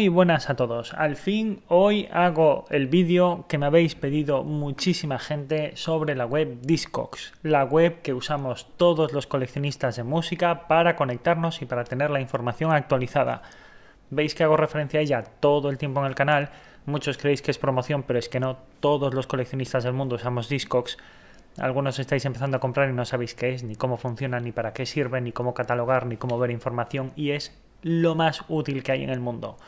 Muy buenas a todos. Al fin hoy hago el vídeo que me habéis pedido muchísima gente sobre la web Discogs, la web que usamos todos los coleccionistas de música para conectarnos y para tener la información actualizada. Veis que hago referencia a ella todo el tiempo en el canal. Muchos creéis que es promoción, pero es que no. Todos los coleccionistas del mundo usamos Discogs. Algunos estáis empezando a comprar y no sabéis qué es, ni cómo funciona, ni para qué sirve, ni cómo catalogar, ni cómo ver información, y es lo más útil que hay en el mundo.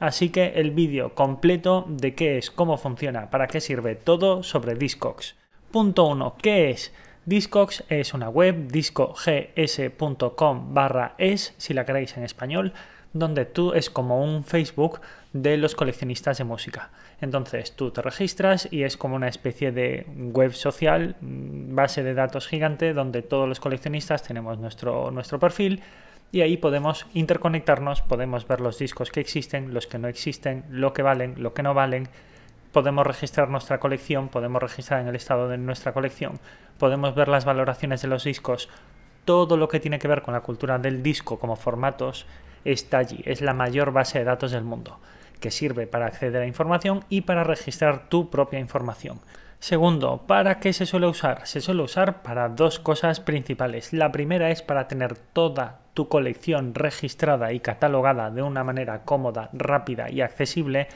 Así que el vídeo completo de qué es, cómo funciona, para qué sirve todo sobre Discogs. Punto 1. ¿Qué es? Discogs es una web, discogs.com barra es, si la queréis en español, donde tú es como un Facebook de los coleccionistas de música. Entonces tú te registras y es como una especie de web social, mm, base de datos gigante, donde todos los coleccionistas tenemos nuestro, nuestro perfil y ahí podemos interconectarnos, podemos ver los discos que existen, los que no existen, lo que valen, lo que no valen, podemos registrar nuestra colección, podemos registrar en el estado de nuestra colección, podemos ver las valoraciones de los discos, todo lo que tiene que ver con la cultura del disco como formatos está allí, es la mayor base de datos del mundo, que sirve para acceder a información y para registrar tu propia información. Segundo, ¿para qué se suele usar? Se suele usar para dos cosas principales. La primera es para tener toda tu colección registrada y catalogada de una manera cómoda, rápida y accesible.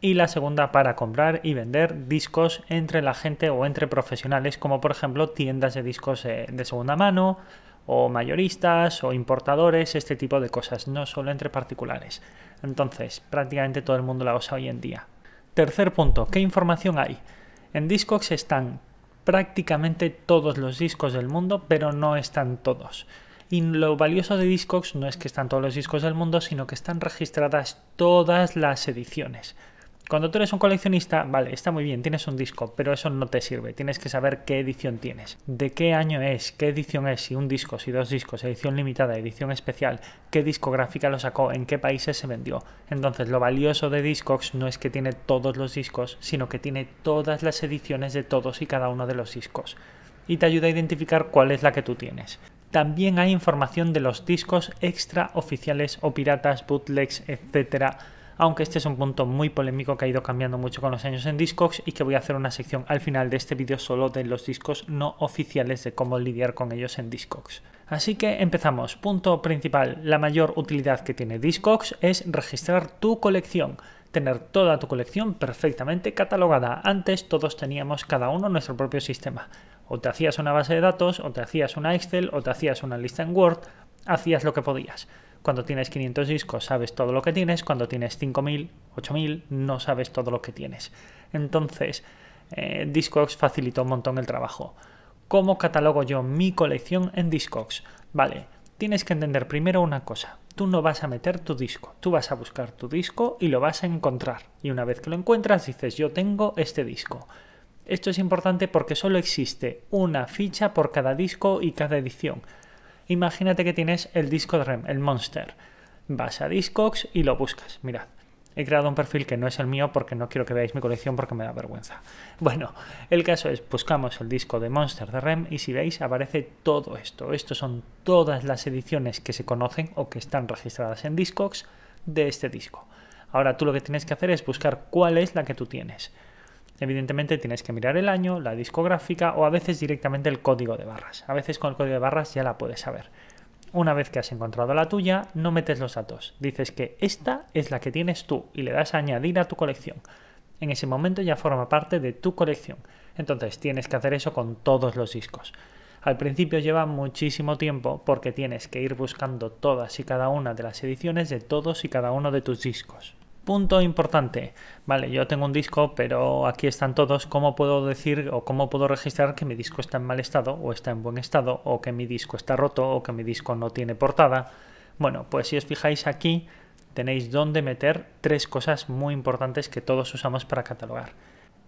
Y la segunda para comprar y vender discos entre la gente o entre profesionales, como por ejemplo tiendas de discos eh, de segunda mano o mayoristas o importadores, este tipo de cosas, no solo entre particulares. Entonces, prácticamente todo el mundo la usa hoy en día. Tercer punto, ¿qué información hay? En Discogs están prácticamente todos los discos del mundo, pero no están todos. Y lo valioso de Discogs no es que están todos los discos del mundo, sino que están registradas todas las ediciones. Cuando tú eres un coleccionista, vale, está muy bien, tienes un disco, pero eso no te sirve. Tienes que saber qué edición tienes, de qué año es, qué edición es, si un disco, si dos discos, edición limitada, edición especial, qué discográfica lo sacó, en qué países se vendió. Entonces, lo valioso de Discogs no es que tiene todos los discos, sino que tiene todas las ediciones de todos y cada uno de los discos. Y te ayuda a identificar cuál es la que tú tienes. También hay información de los discos extra oficiales o piratas, bootlegs, etcétera aunque este es un punto muy polémico que ha ido cambiando mucho con los años en Discogs y que voy a hacer una sección al final de este vídeo solo de los discos no oficiales de cómo lidiar con ellos en Discogs. Así que empezamos. Punto principal, la mayor utilidad que tiene Discogs es registrar tu colección tener toda tu colección perfectamente catalogada. Antes todos teníamos cada uno nuestro propio sistema. O te hacías una base de datos, o te hacías una Excel, o te hacías una lista en Word, hacías lo que podías. Cuando tienes 500 discos sabes todo lo que tienes, cuando tienes 5.000, 8.000 no sabes todo lo que tienes. Entonces, eh, Discogs facilitó un montón el trabajo. ¿Cómo catalogo yo mi colección en Discogs? Vale, tienes que entender primero una cosa. Tú no vas a meter tu disco, tú vas a buscar tu disco y lo vas a encontrar. Y una vez que lo encuentras dices yo tengo este disco. Esto es importante porque solo existe una ficha por cada disco y cada edición. Imagínate que tienes el disco de REM, el Monster. Vas a Discogs y lo buscas. Mirad, he creado un perfil que no es el mío porque no quiero que veáis mi colección porque me da vergüenza. Bueno, el caso es, buscamos el disco de Monster de Rem y si veis aparece todo esto. Estos son todas las ediciones que se conocen o que están registradas en Discogs de este disco. Ahora tú lo que tienes que hacer es buscar cuál es la que tú tienes. Evidentemente tienes que mirar el año, la discográfica o a veces directamente el código de barras. A veces con el código de barras ya la puedes saber. Una vez que has encontrado la tuya, no metes los datos. Dices que esta es la que tienes tú y le das a añadir a tu colección. En ese momento ya forma parte de tu colección. Entonces tienes que hacer eso con todos los discos. Al principio lleva muchísimo tiempo porque tienes que ir buscando todas y cada una de las ediciones de todos y cada uno de tus discos. Punto importante. Vale, yo tengo un disco, pero aquí están todos. ¿Cómo puedo decir o cómo puedo registrar que mi disco está en mal estado o está en buen estado o que mi disco está roto o que mi disco no tiene portada? Bueno, pues si os fijáis aquí tenéis donde meter tres cosas muy importantes que todos usamos para catalogar.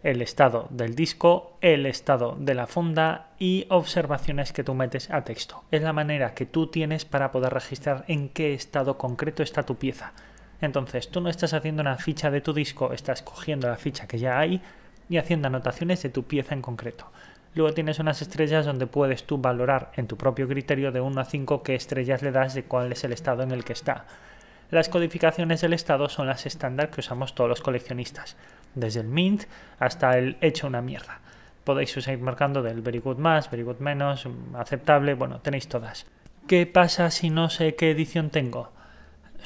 El estado del disco, el estado de la funda y observaciones que tú metes a texto. Es la manera que tú tienes para poder registrar en qué estado concreto está tu pieza. Entonces, tú no estás haciendo una ficha de tu disco, estás cogiendo la ficha que ya hay y haciendo anotaciones de tu pieza en concreto. Luego tienes unas estrellas donde puedes tú valorar en tu propio criterio de 1 a 5 qué estrellas le das de cuál es el estado en el que está. Las codificaciones del estado son las estándar que usamos todos los coleccionistas, desde el mint hasta el hecho una mierda. Podéis usar marcando del very good más, very good menos, aceptable, bueno, tenéis todas. ¿Qué pasa si no sé qué edición tengo?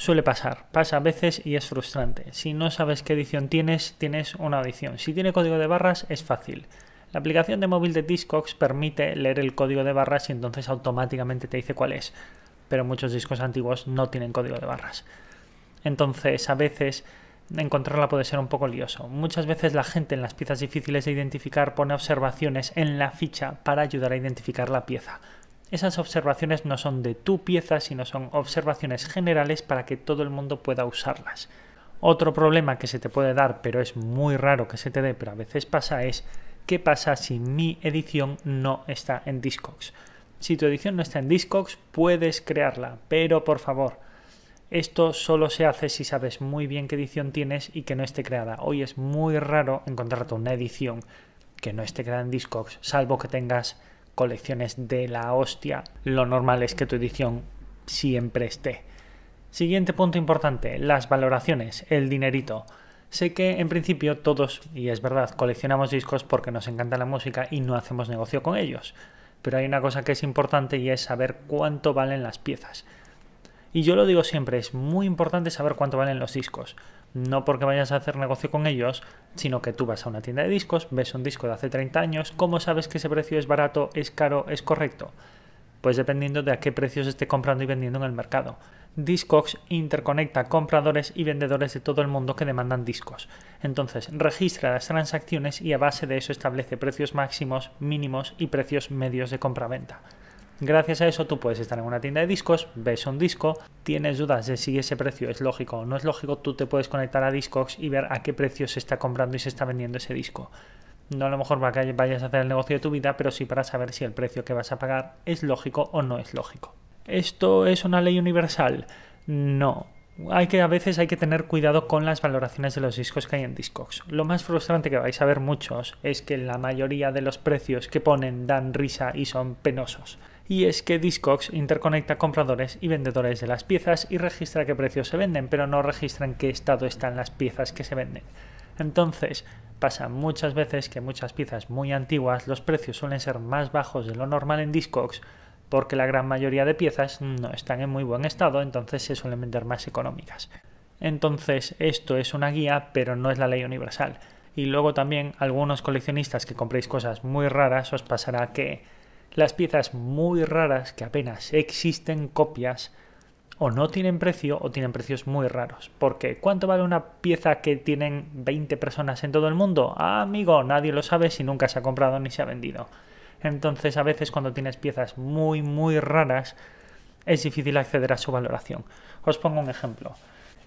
Suele pasar, pasa a veces y es frustrante. Si no sabes qué edición tienes, tienes una edición. Si tiene código de barras, es fácil. La aplicación de móvil de Discogs permite leer el código de barras y entonces automáticamente te dice cuál es, pero muchos discos antiguos no tienen código de barras. Entonces, a veces encontrarla puede ser un poco lioso. Muchas veces la gente en las piezas difíciles de identificar pone observaciones en la ficha para ayudar a identificar la pieza. Esas observaciones no son de tu pieza, sino son observaciones generales para que todo el mundo pueda usarlas. Otro problema que se te puede dar, pero es muy raro que se te dé, pero a veces pasa, es qué pasa si mi edición no está en Discogs. Si tu edición no está en Discogs, puedes crearla, pero por favor, esto solo se hace si sabes muy bien qué edición tienes y que no esté creada. Hoy es muy raro encontrarte una edición que no esté creada en Discogs, salvo que tengas colecciones de la hostia, lo normal es que tu edición siempre esté. Siguiente punto importante, las valoraciones, el dinerito. Sé que en principio todos, y es verdad, coleccionamos discos porque nos encanta la música y no hacemos negocio con ellos. Pero hay una cosa que es importante y es saber cuánto valen las piezas. Y yo lo digo siempre, es muy importante saber cuánto valen los discos. No porque vayas a hacer negocio con ellos, sino que tú vas a una tienda de discos, ves un disco de hace 30 años, ¿cómo sabes que ese precio es barato, es caro, es correcto? Pues dependiendo de a qué precios esté comprando y vendiendo en el mercado. Discogs interconecta compradores y vendedores de todo el mundo que demandan discos. Entonces, registra las transacciones y a base de eso establece precios máximos, mínimos y precios medios de compra-venta. Gracias a eso tú puedes estar en una tienda de discos, ves un disco, tienes dudas de si ese precio es lógico o no es lógico, tú te puedes conectar a Discogs y ver a qué precio se está comprando y se está vendiendo ese disco. No a lo mejor vayas a hacer el negocio de tu vida, pero sí para saber si el precio que vas a pagar es lógico o no es lógico. ¿Esto es una ley universal? No. Hay que, a veces hay que tener cuidado con las valoraciones de los discos que hay en Discogs. Lo más frustrante que vais a ver muchos es que la mayoría de los precios que ponen dan risa y son penosos y es que Discogs interconecta compradores y vendedores de las piezas y registra qué precios se venden, pero no registra en qué estado están las piezas que se venden. Entonces, pasa muchas veces que muchas piezas muy antiguas los precios suelen ser más bajos de lo normal en Discogs porque la gran mayoría de piezas no están en muy buen estado, entonces se suelen vender más económicas. Entonces, esto es una guía, pero no es la ley universal. Y luego también algunos coleccionistas que compréis cosas muy raras os pasará que las piezas muy raras que apenas existen copias o no tienen precio o tienen precios muy raros. Porque ¿cuánto vale una pieza que tienen 20 personas en todo el mundo? amigo, nadie lo sabe si nunca se ha comprado ni se ha vendido. Entonces a veces cuando tienes piezas muy muy raras es difícil acceder a su valoración. Os pongo un ejemplo.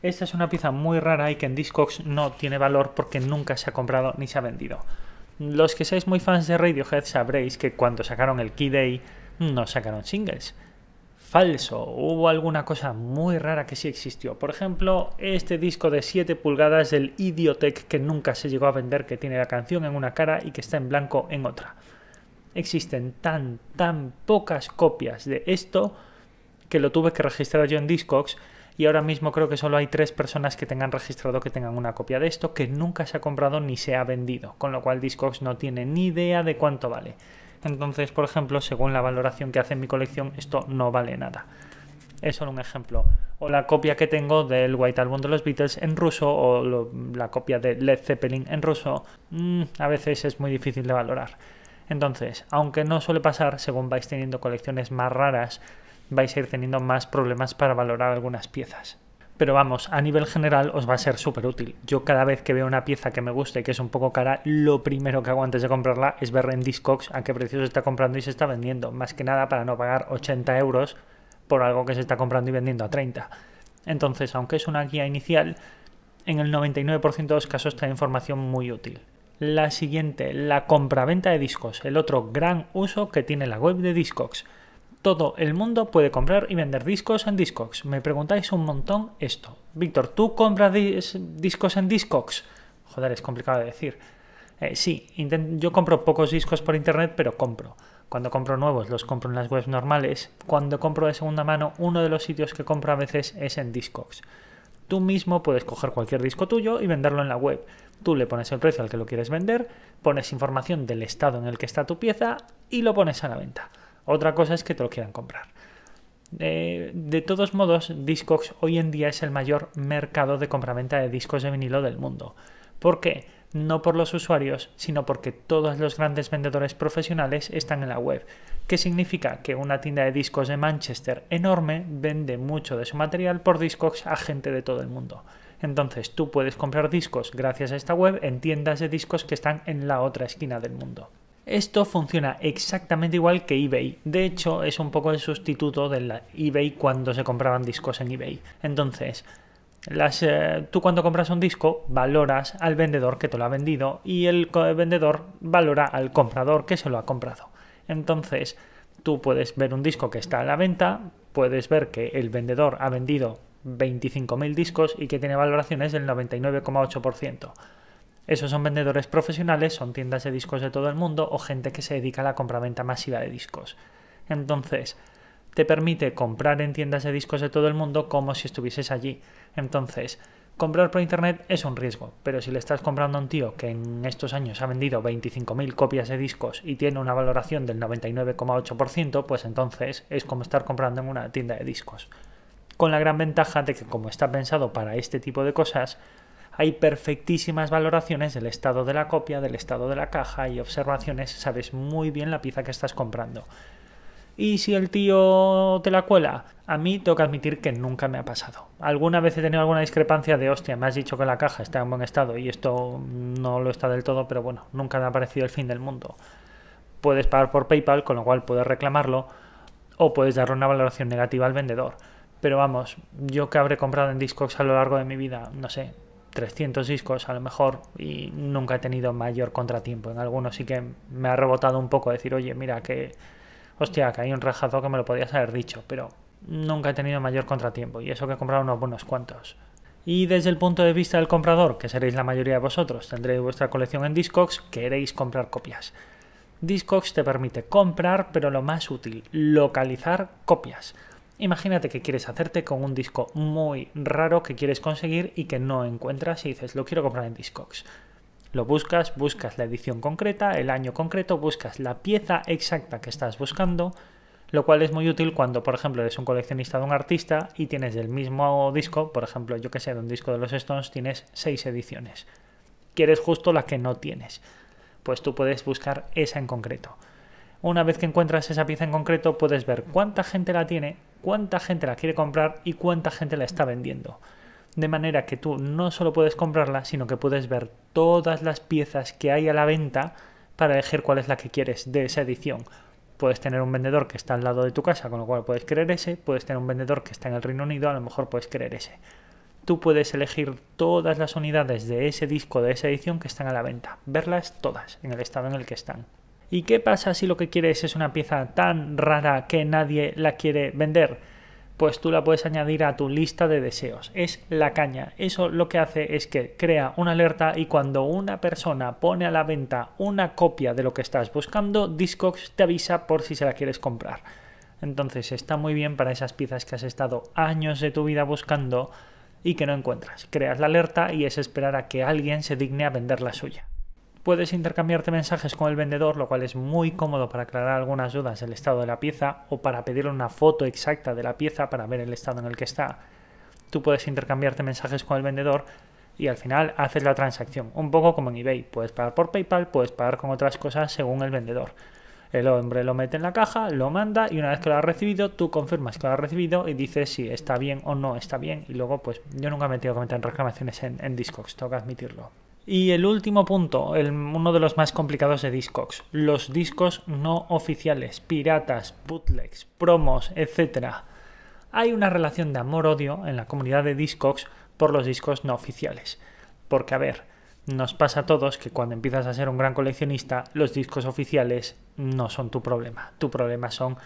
Esta es una pieza muy rara y que en Discogs no tiene valor porque nunca se ha comprado ni se ha vendido. Los que seáis muy fans de Radiohead sabréis que cuando sacaron el Key Day no sacaron singles. Falso, hubo alguna cosa muy rara que sí existió. Por ejemplo, este disco de 7 pulgadas del Idiotech que nunca se llegó a vender, que tiene la canción en una cara y que está en blanco en otra. Existen tan, tan pocas copias de esto que lo tuve que registrar yo en Discogs y ahora mismo creo que solo hay tres personas que tengan registrado que tengan una copia de esto que nunca se ha comprado ni se ha vendido, con lo cual Discogs no tiene ni idea de cuánto vale. Entonces, por ejemplo, según la valoración que hace mi colección, esto no vale nada. Es solo un ejemplo. O la copia que tengo del White Album de los Beatles en ruso o la copia de Led Zeppelin en ruso, mm, a veces es muy difícil de valorar. Entonces, aunque no suele pasar, según vais teniendo colecciones más raras, vais a ir teniendo más problemas para valorar algunas piezas. Pero vamos, a nivel general os va a ser súper útil. Yo cada vez que veo una pieza que me gusta y que es un poco cara, lo primero que hago antes de comprarla es ver en Discogs a qué precio se está comprando y se está vendiendo. Más que nada para no pagar 80 euros por algo que se está comprando y vendiendo a 30. Entonces, aunque es una guía inicial, en el 99% de los casos trae información muy útil. La siguiente, la compraventa de discos, el otro gran uso que tiene la web de Discogs. Todo el mundo puede comprar y vender discos en Discogs. Me preguntáis un montón esto. Víctor, ¿tú compras discos en Discogs? Joder, es complicado de decir. Eh, sí, yo compro pocos discos por internet, pero compro. Cuando compro nuevos, los compro en las webs normales. Cuando compro de segunda mano, uno de los sitios que compro a veces es en Discogs. Tú mismo puedes coger cualquier disco tuyo y venderlo en la web. Tú le pones el precio al que lo quieres vender, pones información del estado en el que está tu pieza y lo pones a la venta. Otra cosa es que te lo quieran comprar. Eh, de todos modos, Discogs hoy en día es el mayor mercado de compraventa de discos de vinilo del mundo. ¿Por qué? No por los usuarios, sino porque todos los grandes vendedores profesionales están en la web, ¿Qué significa que una tienda de discos de Manchester enorme vende mucho de su material por Discogs a gente de todo el mundo. Entonces tú puedes comprar discos gracias a esta web en tiendas de discos que están en la otra esquina del mundo. Esto funciona exactamente igual que eBay. De hecho, es un poco el sustituto de eBay cuando se compraban discos en eBay. Entonces, eh, tú cuando compras un disco valoras al vendedor que te lo ha vendido y el vendedor valora al comprador que se lo ha comprado. Entonces, tú puedes ver un disco que está a la venta, puedes ver que el vendedor ha vendido 25.000 discos y que tiene valoraciones del 99,8%. Esos son vendedores profesionales, son tiendas de discos de todo el mundo o gente que se dedica a la compraventa masiva de discos. Entonces, te permite comprar en tiendas de discos de todo el mundo como si estuvieses allí. Entonces, comprar por internet es un riesgo, pero si le estás comprando a un tío que en estos años ha vendido 25.000 copias de discos y tiene una valoración del 99,8%, pues entonces es como estar comprando en una tienda de discos. Con la gran ventaja de que como está pensado para este tipo de cosas, hay perfectísimas valoraciones del estado de la copia, del estado de la caja y observaciones, sabes muy bien la pieza que estás comprando. Y si el tío te la cuela, a mí tengo que admitir que nunca me ha pasado. Alguna vez he tenido alguna discrepancia de hostia, me has dicho que la caja está en buen estado y esto no lo está del todo, pero bueno, nunca me ha parecido el fin del mundo. Puedes pagar por PayPal, con lo cual puedes reclamarlo, o puedes darle una valoración negativa al vendedor. Pero vamos, yo que habré comprado en Discogs a lo largo de mi vida, no sé, 300 discos a lo mejor y nunca he tenido mayor contratiempo. En algunos sí que me ha rebotado un poco decir, oye, mira que, hostia, que hay un rajazo que me lo podías haber dicho, pero nunca he tenido mayor contratiempo y eso que he comprado unos buenos cuantos. Y desde el punto de vista del comprador, que seréis la mayoría de vosotros, tendréis vuestra colección en Discogs, queréis comprar copias. Discogs te permite comprar, pero lo más útil, localizar copias. Imagínate que quieres hacerte con un disco muy raro que quieres conseguir y que no encuentras y dices, lo quiero comprar en Discogs. Lo buscas, buscas la edición concreta, el año concreto, buscas la pieza exacta que estás buscando, lo cual es muy útil cuando, por ejemplo, eres un coleccionista de un artista y tienes el mismo disco, por ejemplo, yo que sé, de un disco de los Stones tienes seis ediciones. Quieres justo la que no tienes. Pues tú puedes buscar esa en concreto. Una vez que encuentras esa pieza en concreto, puedes ver cuánta gente la tiene, cuánta gente la quiere comprar y cuánta gente la está vendiendo. De manera que tú no solo puedes comprarla, sino que puedes ver todas las piezas que hay a la venta para elegir cuál es la que quieres de esa edición. Puedes tener un vendedor que está al lado de tu casa, con lo cual puedes querer ese. Puedes tener un vendedor que está en el Reino Unido, a lo mejor puedes querer ese. Tú puedes elegir todas las unidades de ese disco, de esa edición que están a la venta. Verlas todas, en el estado en el que están. ¿Y qué pasa si lo que quieres es una pieza tan rara que nadie la quiere vender? Pues tú la puedes añadir a tu lista de deseos. Es la caña. Eso lo que hace es que crea una alerta y cuando una persona pone a la venta una copia de lo que estás buscando, Discogs te avisa por si se la quieres comprar. Entonces está muy bien para esas piezas que has estado años de tu vida buscando y que no encuentras. Creas la alerta y es esperar a que alguien se digne a vender la suya. Puedes intercambiarte mensajes con el vendedor, lo cual es muy cómodo para aclarar algunas dudas del estado de la pieza o para pedirle una foto exacta de la pieza para ver el estado en el que está. Tú puedes intercambiarte mensajes con el vendedor y al final haces la transacción, un poco como en eBay. Puedes pagar por PayPal, puedes pagar con otras cosas según el vendedor. El hombre lo mete en la caja, lo manda y una vez que lo has recibido, tú confirmas que lo ha recibido y dices si está bien o no está bien. Y luego, pues yo nunca he metido que meter reclamaciones en, en Discogs, tengo admitirlo. Y el último punto, uno de los más complicados de Discogs, los discos no oficiales, piratas, bootlegs, promos, etc. Hay una relación de amor-odio en la comunidad de Discogs por los discos no oficiales. Porque, a ver, nos pasa a todos que cuando empiezas a ser un gran coleccionista, los discos oficiales no son tu problema. Tu problema son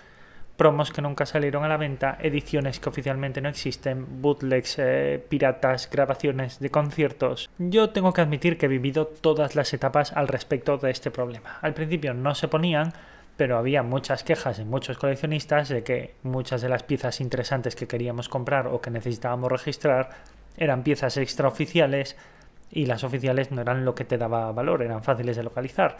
promos que nunca salieron a la venta, ediciones que oficialmente no existen, bootlegs, eh, piratas, grabaciones de conciertos. Yo tengo que admitir que he vivido todas las etapas al respecto de este problema. Al principio no se ponían, pero había muchas quejas de muchos coleccionistas de que muchas de las piezas interesantes que queríamos comprar o que necesitábamos registrar eran piezas extraoficiales y las oficiales no eran lo que te daba valor, eran fáciles de localizar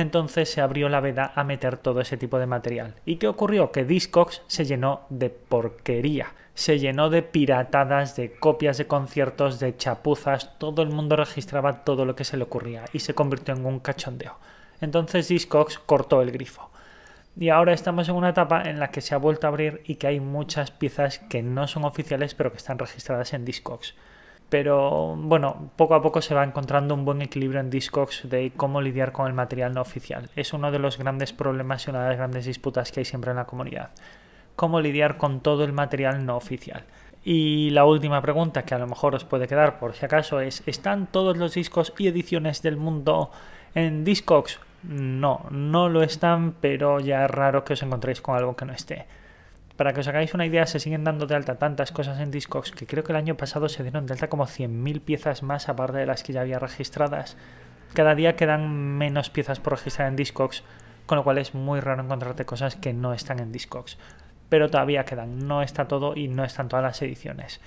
entonces se abrió la veda a meter todo ese tipo de material. ¿Y qué ocurrió? Que Discogs se llenó de porquería, se llenó de piratadas, de copias de conciertos, de chapuzas, todo el mundo registraba todo lo que se le ocurría y se convirtió en un cachondeo. Entonces Discogs cortó el grifo. Y ahora estamos en una etapa en la que se ha vuelto a abrir y que hay muchas piezas que no son oficiales pero que están registradas en Discogs. Pero bueno, poco a poco se va encontrando un buen equilibrio en Discogs de cómo lidiar con el material no oficial. Es uno de los grandes problemas y una de las grandes disputas que hay siempre en la comunidad. Cómo lidiar con todo el material no oficial. Y la última pregunta que a lo mejor os puede quedar por si acaso es, ¿están todos los discos y ediciones del mundo en Discogs? No, no lo están, pero ya es raro que os encontréis con algo que no esté. Para que os hagáis una idea, se siguen dando de alta tantas cosas en Discogs que creo que el año pasado se dieron de alta como 100.000 piezas más aparte de las que ya había registradas. Cada día quedan menos piezas por registrar en Discogs, con lo cual es muy raro encontrarte cosas que no están en Discogs. Pero todavía quedan, no está todo y no están todas las ediciones.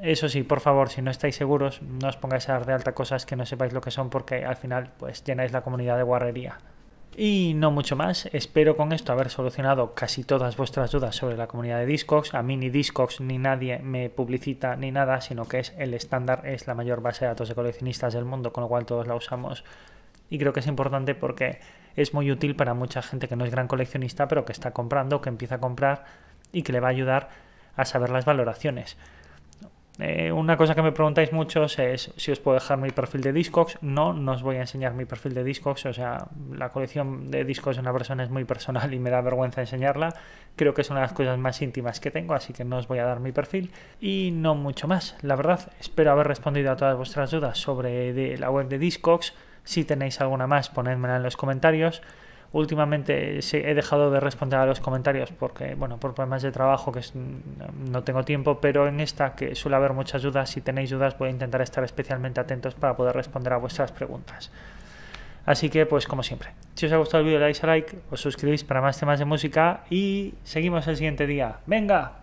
Eso sí, por favor, si no estáis seguros, no os pongáis a dar de alta cosas que no sepáis lo que son porque al final pues llenáis la comunidad de guarrería. Y no mucho más, espero con esto haber solucionado casi todas vuestras dudas sobre la comunidad de Discogs. A mí ni Discogs ni nadie me publicita ni nada, sino que es el estándar, es la mayor base de datos de coleccionistas del mundo, con lo cual todos la usamos. Y creo que es importante porque es muy útil para mucha gente que no es gran coleccionista, pero que está comprando, que empieza a comprar y que le va a ayudar a saber las valoraciones. Eh, una cosa que me preguntáis muchos es si os puedo dejar mi perfil de Discogs. No, no os voy a enseñar mi perfil de Discogs. O sea, la colección de discos de una persona es muy personal y me da vergüenza enseñarla. Creo que es una de las cosas más íntimas que tengo, así que no os voy a dar mi perfil. Y no mucho más. La verdad, espero haber respondido a todas vuestras dudas sobre la web de Discogs. Si tenéis alguna más, ponedmela en los comentarios. Últimamente he dejado de responder a los comentarios porque, bueno, por problemas de trabajo que no tengo tiempo, pero en esta que suele haber muchas dudas, si tenéis dudas voy a intentar estar especialmente atentos para poder responder a vuestras preguntas. Así que, pues como siempre, si os ha gustado el vídeo, le dais a like, os suscribís para más temas de música y seguimos el siguiente día. ¡Venga!